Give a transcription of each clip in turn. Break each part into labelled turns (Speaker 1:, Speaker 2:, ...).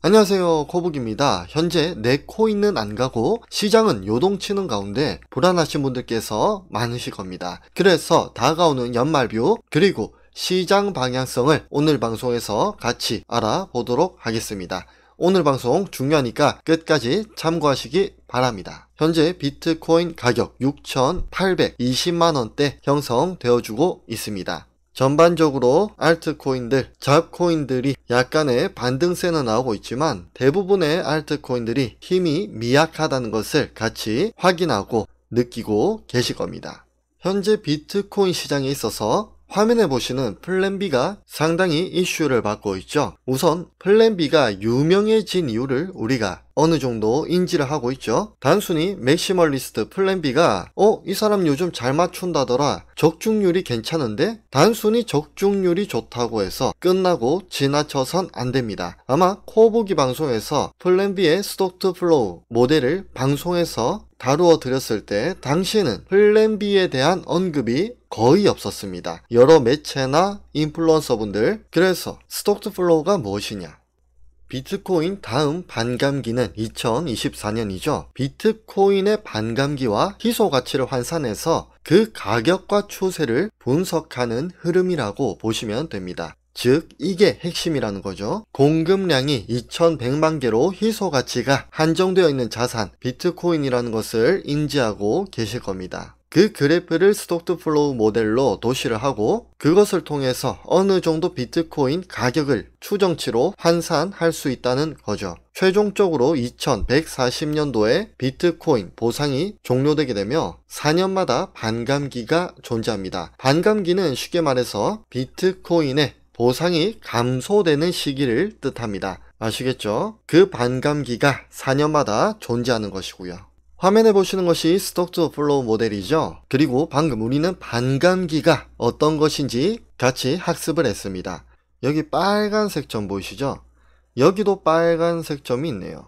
Speaker 1: 안녕하세요 거북입니다. 현재 내 코인은 안 가고 시장은 요동치는 가운데 불안하신 분들께서 많으실 겁니다. 그래서 다가오는 연말뷰 그리고 시장 방향성을 오늘 방송에서 같이 알아보도록 하겠습니다. 오늘 방송 중요하니까 끝까지 참고하시기 바랍니다. 현재 비트코인 가격 6,820만원대 형성되어주고 있습니다. 전반적으로 알트코인들, 잡코인들이 약간의 반등세는 나오고 있지만 대부분의 알트코인들이 힘이 미약하다는 것을 같이 확인하고 느끼고 계실 겁니다. 현재 비트코인 시장에 있어서 화면에 보시는 플랜 B가 상당히 이슈를 받고 있죠. 우선 플랜 B가 유명해진 이유를 우리가 어느 정도 인지를 하고 있죠. 단순히 맥시멀리스트 플랜 B가 어? 이 사람 요즘 잘 맞춘다더라. 적중률이 괜찮은데? 단순히 적중률이 좋다고 해서 끝나고 지나쳐선 안 됩니다. 아마 코보기 방송에서 플랜 B의 스톡트 플로우 모델을 방송에서 다루어 드렸을 때 당신은 플랜 B에 대한 언급이 거의 없었습니다. 여러 매체나 인플루언서분들 그래서 스톡트 플로우가 무엇이냐 비트코인 다음 반감기는 2024년이죠. 비트코인의 반감기와 희소 가치를 환산해서 그 가격과 추세를 분석하는 흐름이라고 보시면 됩니다. 즉 이게 핵심이라는 거죠. 공급량이 2100만 개로 희소 가치가 한정되어 있는 자산 비트코인이라는 것을 인지하고 계실 겁니다. 그 그래프를 스톡트 플로우 모델로 도시를 하고 그것을 통해서 어느 정도 비트코인 가격을 추정치로 환산할 수 있다는 거죠. 최종적으로 2140년도에 비트코인 보상이 종료되게 되며 4년마다 반감기가 존재합니다. 반감기는 쉽게 말해서 비트코인의 보상이 감소되는 시기를 뜻합니다. 아시겠죠? 그 반감기가 4년마다 존재하는 것이고요. 화면에 보시는 것이 스톡트 오플로우 모델이죠. 그리고 방금 우리는 반감기가 어떤 것인지 같이 학습을 했습니다. 여기 빨간색 점 보이시죠? 여기도 빨간색 점이 있네요.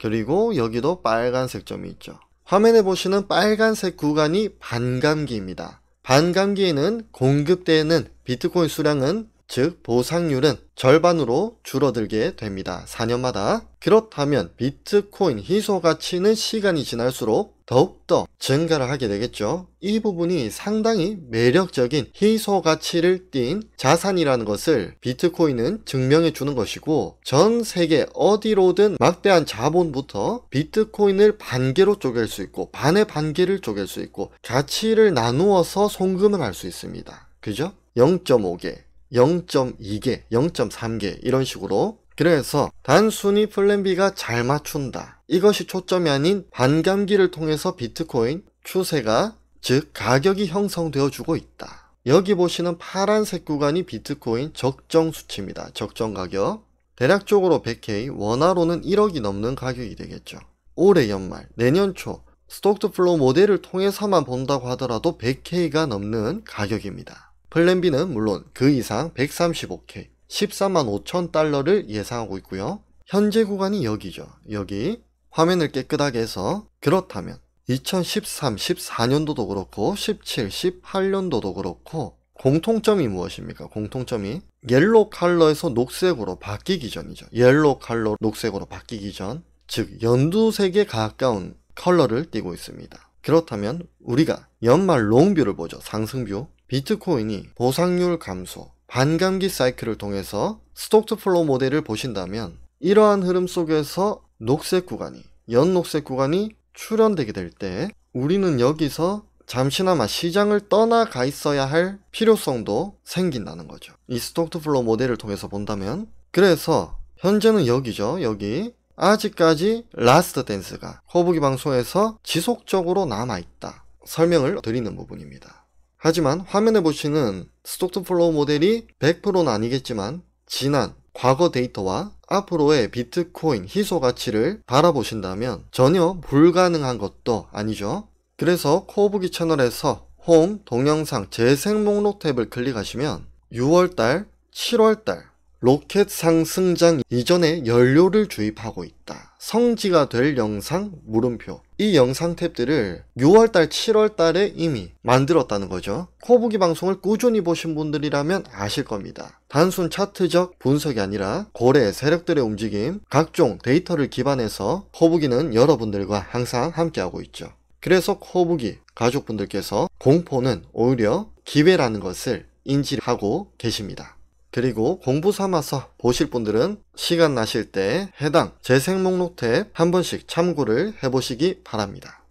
Speaker 1: 그리고 여기도 빨간색 점이 있죠. 화면에 보시는 빨간색 구간이 반감기입니다. 반감기에는 공급되는 비트코인 수량은 즉 보상률은 절반으로 줄어들게 됩니다. 4년마다. 그렇다면 비트코인 희소 가치는 시간이 지날수록 더욱더 증가를 하게 되겠죠. 이 부분이 상당히 매력적인 희소 가치를 띈 자산이라는 것을 비트코인은 증명해 주는 것이고 전 세계 어디로든 막대한 자본부터 비트코인을 반개로 쪼갤 수 있고 반의 반개를 쪼갤 수 있고 가치를 나누어서 송금을 할 수 있습니다. 그죠? 0.5개, 0.2개, 0.3개 이런 식으로 그래서 단순히 플랜 B가 잘 맞춘다. 이것이 초점이 아닌 반감기를 통해서 비트코인 추세가 즉 가격이 형성되어 주고 있다. 여기 보시는 파란색 구간이 비트코인 적정 수치입니다. 적정 가격. 대략적으로 100K, 원화로는 1억이 넘는 가격이 되겠죠. 올해 연말, 내년 초 스톡트 플로우 모델을 통해서만 본다고 하더라도 100K가 넘는 가격입니다. 플랜 B는 물론 그 이상 135K, 14만 5천 달러를 예상하고 있고요. 현재 구간이 여기죠. 여기 화면을 깨끗하게 해서 그렇다면 2013, 14년도도 그렇고 17, 18년도도 그렇고 공통점이 무엇입니까? 공통점이 옐로 칼러에서 녹색으로 바뀌기 전이죠. 옐로 칼러 녹색으로 바뀌기 전, 즉 연두색에 가까운 컬러를 띄고 있습니다. 그렇다면 우리가 연말 롱뷰를 보죠. 상승뷰. 비트코인이 보상률 감소, 반감기 사이클을 통해서 스톡트 플로우 모델을 보신다면 이러한 흐름 속에서 녹색 구간이, 연녹색 구간이 출현되게 될 때 우리는 여기서 잠시나마 시장을 떠나가 있어야 할 필요성도 생긴다는 거죠. 이 스톡트 플로우 모델을 통해서 본다면 그래서 현재는 여기죠. 여기 아직까지 라스트 댄스가 허브기 방송에서 지속적으로 남아있다. 설명을 드리는 부분입니다. 하지만 화면에 보시는 스톡트 플로우 모델이 100%는 아니겠지만 지난 과거 데이터와 앞으로의 비트코인 희소 가치를 바라보신다면 전혀 불가능한 것도 아니죠. 그래서 코어부기 채널에서 홈 동영상 재생 목록 탭을 클릭하시면 6월달, 7월달 로켓 상승장 이전에 연료를 주입하고 있다. 성지가 될 영상 물음표 이 영상 탭들을 6월달, 7월달에 이미 만들었다는 거죠. 코보기 방송을 꾸준히 보신 분들이라면 아실 겁니다. 단순 차트적 분석이 아니라 고래 세력들의 움직임, 각종 데이터를 기반해서 코보기는 여러분들과 항상 함께하고 있죠. 그래서 코보기 가족분들께서 공포는 오히려 기회라는 것을 인지하고 계십니다. 그리고 공부 삼아서 보실 분들은 시간 나실 때 해당 재생 목록 탭 한 번씩 참고를 해보시기 바랍니다.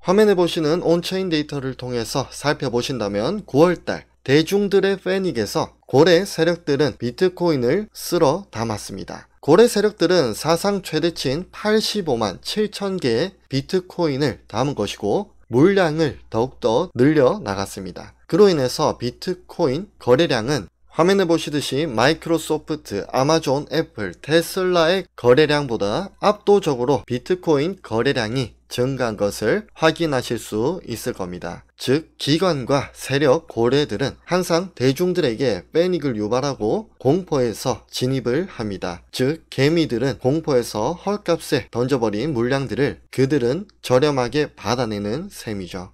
Speaker 1: 화면에 보시는 온체인 데이터를 통해서 살펴보신다면 9월달 대중들의 패닉에서 고래 세력들은 비트코인을 쓸어 담았습니다. 고래 세력들은 사상 최대치인 85만 7천 개의 비트코인을 담은 것이고 물량을 더욱더 늘려 나갔습니다. 그로 인해서 비트코인 거래량은 화면에 보시듯이 마이크로소프트, 아마존, 애플, 테슬라의 거래량보다 압도적으로 비트코인 거래량이 증가한 것을 확인하실 수 있을 겁니다. 즉, 기관과 세력, 고래들은 항상 대중들에게 패닉을 유발하고 공포에서 진입을 합니다. 즉, 개미들은 공포에서 헐값에 던져버린 물량들을 그들은 저렴하게 받아내는 셈이죠.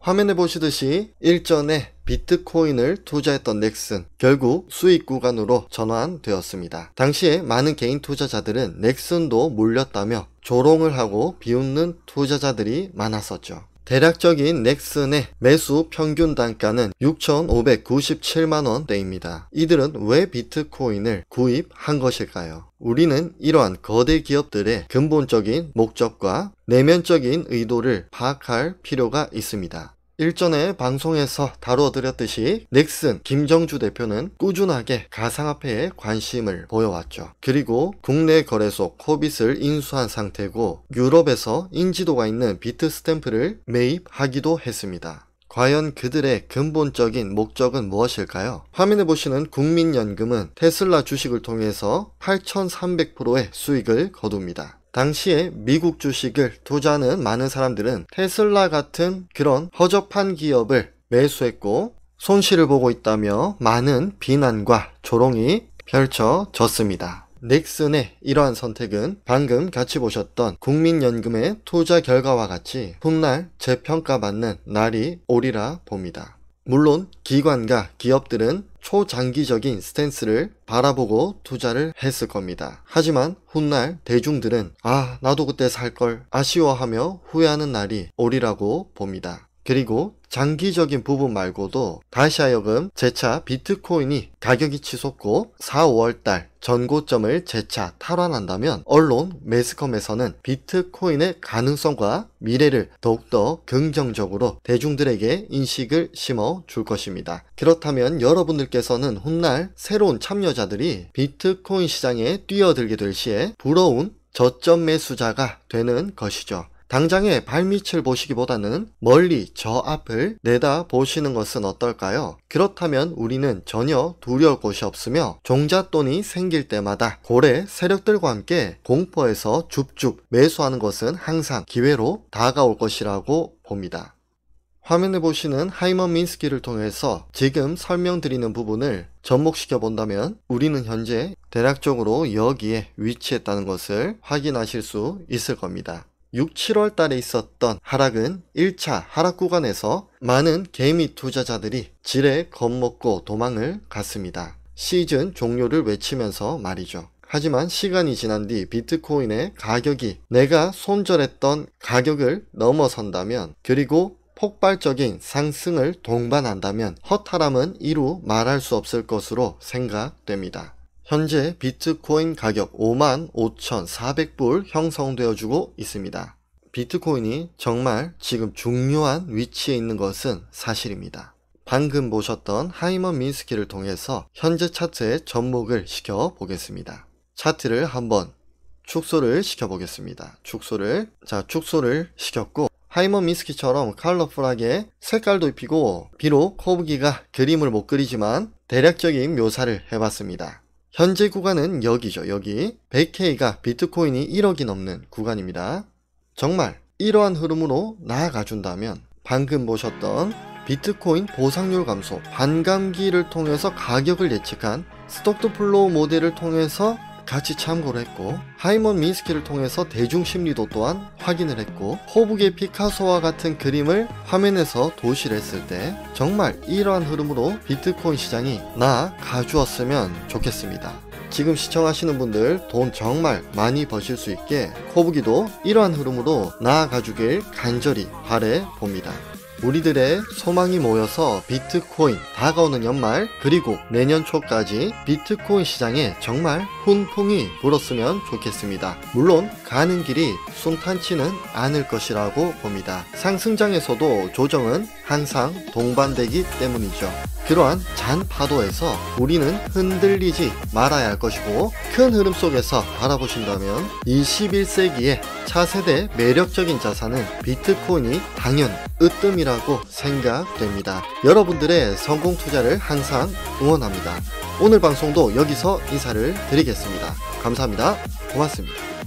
Speaker 1: 화면에 보시듯이 일전에 비트코인을 투자했던 넥슨 결국 수익 구간으로 전환되었습니다. 당시에 많은 개인 투자자들은 넥슨도 몰렸다며 조롱을 하고 비웃는 투자자들이 많았었죠. 대략적인 넥슨의 매수 평균 단가는 6,597만원대입니다. 이들은 왜 비트코인을 구입한 것일까요? 우리는 이러한 거대 기업들의 근본적인 목적과 내면적인 의도를 파악할 필요가 있습니다. 일전에 방송에서 다뤄드렸듯이넥슨 김정주 대표는 꾸준하게 가상화폐에 관심을 보여왔죠. 그리고 국내 거래소 코빗을 인수한 상태고 유럽에서 인지도가 있는 비트스탬프를 매입하기도 했습니다. 과연 그들의 근본적인 목적은 무엇일까요? 화면에 보시는 국민연금은 테슬라 주식을 통해서 8,300%의 수익을 거둡니다. 당시에 미국 주식을 투자하는 많은 사람들은 테슬라 같은 그런 허접한 기업을 매수했고 손실을 보고 있다며 많은 비난과 조롱이 펼쳐졌습니다. 닉슨의 이러한 선택은 방금 같이 보셨던 국민연금의 투자 결과와 같이 훗날 재평가받는 날이 오리라 봅니다. 물론 기관과 기업들은 초장기적인 스탠스를 바라보고 투자를 했을 겁니다. 하지만 훗날 대중들은 아 나도 그때 살 걸 아쉬워하며 후회하는 날이 오리라고 봅니다. 그리고 장기적인 부분 말고도 다시 하여금 재차 비트코인이 가격이 치솟고 4, 월달 전고점을 재차 탈환한다면 언론, 매스컴에서는 비트코인의 가능성과 미래를 더욱더 긍정적으로 대중들에게 인식을 심어 줄 것입니다. 그렇다면 여러분들께서는 훗날 새로운 참여자들이 비트코인 시장에 뛰어들게 될 시에 부러운 저점 매수자가 되는 것이죠. 당장의 발밑을 보시기보다는 멀리 저 앞을 내다 보시는 것은 어떨까요? 그렇다면 우리는 전혀 두려울 곳이 없으며 종잣돈이 생길 때마다 고래 세력들과 함께 공포에서 줍줍 매수하는 것은 항상 기회로 다가올 것이라고 봅니다. 화면에 보시는 하이먼 민스키를 통해서 지금 설명드리는 부분을 접목시켜 본다면 우리는 현재 대략적으로 여기에 위치했다는 것을 확인하실 수 있을 겁니다. 6, 7월 달에 있었던 하락은 1차 하락 구간에서 많은 개미 투자자들이 지레 겁먹고 도망을 갔습니다. 시즌 종료를 외치면서 말이죠. 하지만 시간이 지난 뒤 비트코인의 가격이 내가 손절했던 가격을 넘어선다면 그리고 폭발적인 상승을 동반한다면 허탈함은 이루 말할 수 없을 것으로 생각됩니다. 현재 비트코인 가격 5만 5,400불 형성되어주고 있습니다. 비트코인이 정말 지금 중요한 위치에 있는 것은 사실입니다. 방금 보셨던 하이먼 민스키를 통해서 현재 차트의 접목을 시켜 보겠습니다. 차트를 한번 축소를 시켜 보겠습니다. 축소를 자 축소를 시켰고 하이먼 미스키처럼 컬러풀하게 색깔도 입히고 비록 커브기가 그림을 못 그리지만 대략적인 묘사를 해봤습니다. 현재 구간은 여기죠. 여기 100K가 비트코인이 1억이 넘는 구간입니다. 정말 이러한 흐름으로 나아가 준다면 방금 보셨던 비트코인 보상률 감소, 반감기를 통해서 가격을 예측한 스톡도 플로우 모델을 통해서 같이 참고를 했고 하이먼 민스키를 통해서 대중심리도 또한 확인을 했고 호북의 피카소와 같은 그림을 화면에서 도시를 했을 때 정말 이러한 흐름으로 비트코인 시장이 나가주었으면 좋겠습니다. 지금 시청하시는 분들 돈 정말 많이 버실 수 있게 코북이도 이러한 흐름으로 나아가주길 간절히 바래 봅니다. 우리들의 소망이 모여서 비트코인 다가오는 연말 그리고 내년 초까지 비트코인 시장에 정말 훈풍이 불었으면 좋겠습니다. 물론 가는 길이 순탄치는 않을 것이라고 봅니다. 상승장에서도 조정은 항상 동반되기 때문이죠. 그러한 잔파도에서 우리는 흔들리지 말아야 할 것이고 큰 흐름 속에서 바라보신다면 21세기에 차세대 매력적인 자산은 비트코인이 당연 으뜸이라고 생각됩니다. 여러분들의 성공 투자를 항상 응원합니다. 오늘 방송도 여기서 인사를 드리겠습니다. 감사합니다. 고맙습니다.